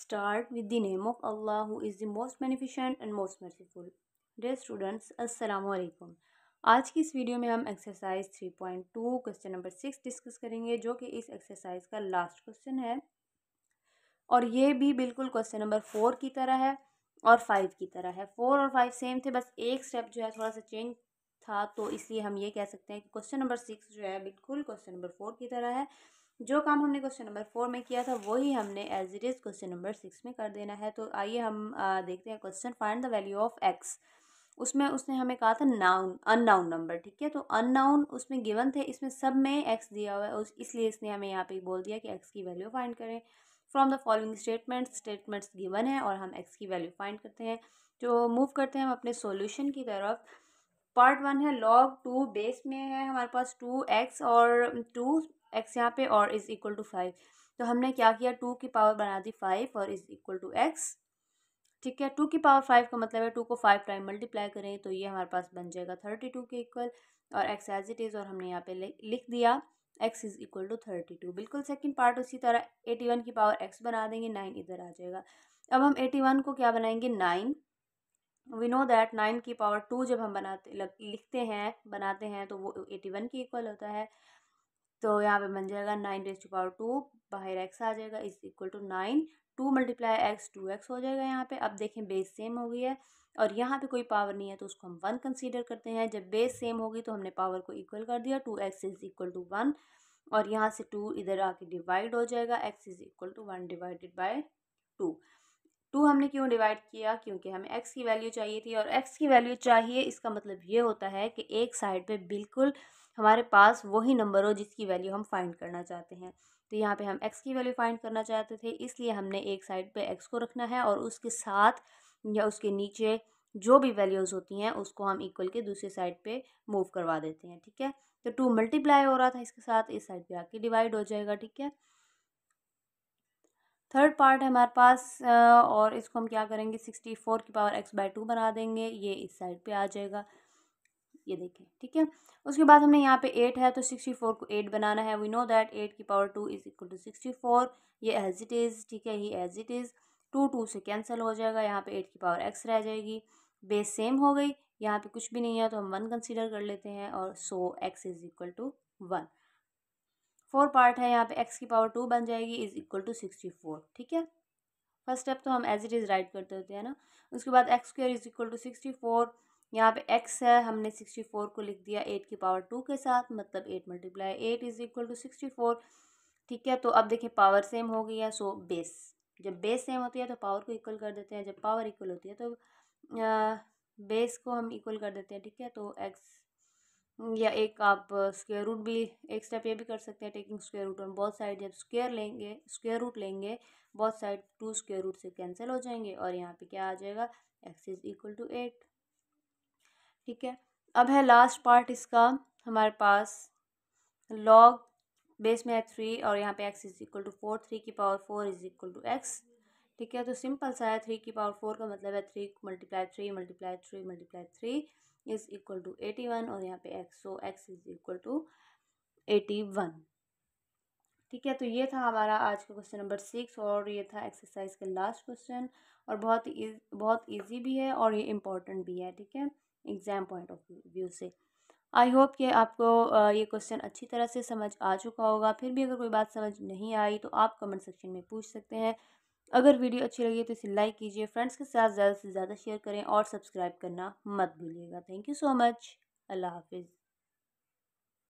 Start with the name of Allah who is the most beneficent and most merciful. Dear students, alaikum आज की इस video में हम exercise three point two question number six discuss करेंगे जो कि इस एक्सरसाइज का लास्ट क्वेश्चन है और ये भी बिल्कुल क्वेश्चन नंबर फोर की तरह है और फाइव की तरह है फोर और फाइव सेम थे बस एक स्टेप जो है थोड़ा सा चेंज था तो इसलिए हम ये कह सकते हैं कि क्वेश्चन नंबर सिक्स जो है बिल्कुल क्वेश्चन नंबर फोर की तरह है जो काम हमने क्वेश्चन नंबर फोर में किया था वही हमने as it is question number six में कर देना है तो आइए हम आ, देखते हैं question find the value of x उसमें उसने हमें कहा था नाउन अननाउन नंबर ठीक है तो अननाउन उसमें गिवन थे इसमें सब में एक्स दिया हुआ है उस इसलिए इसने हमें यहाँ पे बोल दिया कि एक्स की वैल्यू फाइंड करें from the following statements statements given है और हम एक्स की वैल्यू फाइंड करते हैं जो मूव करते हैं हम अपने सोल्यूशन की तरफ पार्ट वन है लॉग टू बेस में है हमारे पास टू एक्स और टू एक्स यहाँ पे और इज़ इक्वल टू फाइव तो हमने क्या किया टू की पावर बना दी फाइव और इज़ इक्वल टू एक्स ठीक है टू की पावर फाइव का मतलब है टू को फाइव टाइम मल्टीप्लाई करें तो ये हमारे पास बन जाएगा थर्टी टू के इक्वल और एक्स एज इट इज़ और हमने यहाँ पे लिख दिया x is equal to thirty two बिल्कुल सेकंड पार्ट उसी तरह एटी वन की पावर एक्स बना देंगे नाइन इधर आ जाएगा अब हम एटी वन को क्या बनाएंगे nine we know that nine की पावर टू जब हम बनाते लग, लिखते हैं बनाते हैं तो वो एटी वन की इक्वल होता है तो यहाँ पे बन जाएगा nine raise to power two बाहर एक्स आ जाएगा is equal to nine two multiply x two x हो जाएगा यहाँ पे अब देखें बेस सेम हो गई है और यहाँ पे कोई पावर नहीं है तो उसको हम वन कंसीडर करते हैं जब बेस सेम होगी तो हमने पावर को इक्वल कर दिया two x is equal to one और यहाँ से टू इधर आके डिवाइड हो जाएगा x is equal to one divided by two two हमने क्यों डिवाइड किया क्योंकि हमें एक्स की वैल्यू चाहिए थी और एक्स की वैल्यू चाहिए इसका मतलब ये होता है कि एक साइड पे बिल्कुल हमारे पास वही नंबर हो जिसकी वैल्यू हम फाइंड करना चाहते हैं तो यहाँ पे हम एक्स की वैल्यू फाइंड करना चाहते थे इसलिए हमने एक साइड पे एक्स को रखना है और उसके साथ या उसके नीचे जो भी वैल्यूज़ होती हैं उसको हम इक्वल के दूसरी साइड पर मूव करवा देते हैं ठीक है तो टू मल्टीप्लाई हो रहा था इसके साथ इस साइड पर आके डिवाइड हो जाएगा ठीक है थर्ड पार्ट है हमारे पास और इसको हम क्या करेंगे सिक्सटी फोर की पावर एक्स बाई टू बना देंगे ये इस साइड पे आ जाएगा ये देखें ठीक है उसके बाद हमने यहाँ पे एट है तो सिक्सटी फोर को एट बनाना है वी नो दैट एट की power two is equal to sixty four ये एज इट इज़ ठीक है ही as it is two two से कैंसिल हो जाएगा यहाँ पे एट की पावर एक्स रह जाएगी बेस सेम हो गई यहाँ पे कुछ भी नहीं है तो हम वन कंसिडर कर लेते हैं और so x is equal to one four part है यहाँ पे एक्स की पावर टू बन जाएगी is equal to sixty four ठीक है फर्स्ट स्टेप तो हम एज इट इज़ राइट करते होते हैं ना उसके बाद x square is equal to sixty four यहाँ पे एक्स है हमने सिक्सटी फोर को लिख दिया एट की पावर टू के साथ मतलब eight multiply eight is equal to sixty four ठीक है तो अब देखिए पावर सेम हो गई है सो बेस जब बेस सेम होती है तो पावर को इक्वल कर देते हैं जब पावर इक्वल होती है तो आ, बेस को हम इक्वल कर देते हैं ठीक है तो एक्स हम्म, या एक आप स्क्वेयर रूट भी एक स्टेप ये भी कर सकते हैं taking square root on both side जब स्क्वेयर लेंगे स्क्वेयर रूट लेंगे both side two square root से कैंसिल हो जाएंगे और यहाँ पे क्या आ जाएगा x is equal to eight ठीक है अब है लास्ट पार्ट इसका हमारे पास लॉग बेस में है थ्री और यहाँ पे x is equal to four three की power four is equal to x ठीक है तो सिंपल सा है थ्री की पावर फोर का मतलब है three multiply three multiply three multiply three is equal to eighty one और यहाँ पे x so x is equal to eighty one ठीक है तो ये था हमारा आज का क्वेश्चन नंबर सिक्स और ये था एक्सरसाइज का लास्ट क्वेश्चन और बहुत इज बहुत इजी भी है और ये इम्पोर्टेंट भी है ठीक है एग्ज़ाम पॉइंट ऑफ व्यू से आई होप कि आपको ये क्वेश्चन अच्छी तरह से समझ आ चुका होगा फिर भी अगर कोई बात समझ नहीं आई तो आप कमेंट सेक्शन में पूछ सकते हैं अगर वीडियो अच्छी लगी तो इसे लाइक कीजिए फ्रेंड्स के साथ ज़्यादा से ज़्यादा शेयर करें और सब्सक्राइब करना मत भूलिएगा थैंक यू सो मच अल्लाह हाफिज़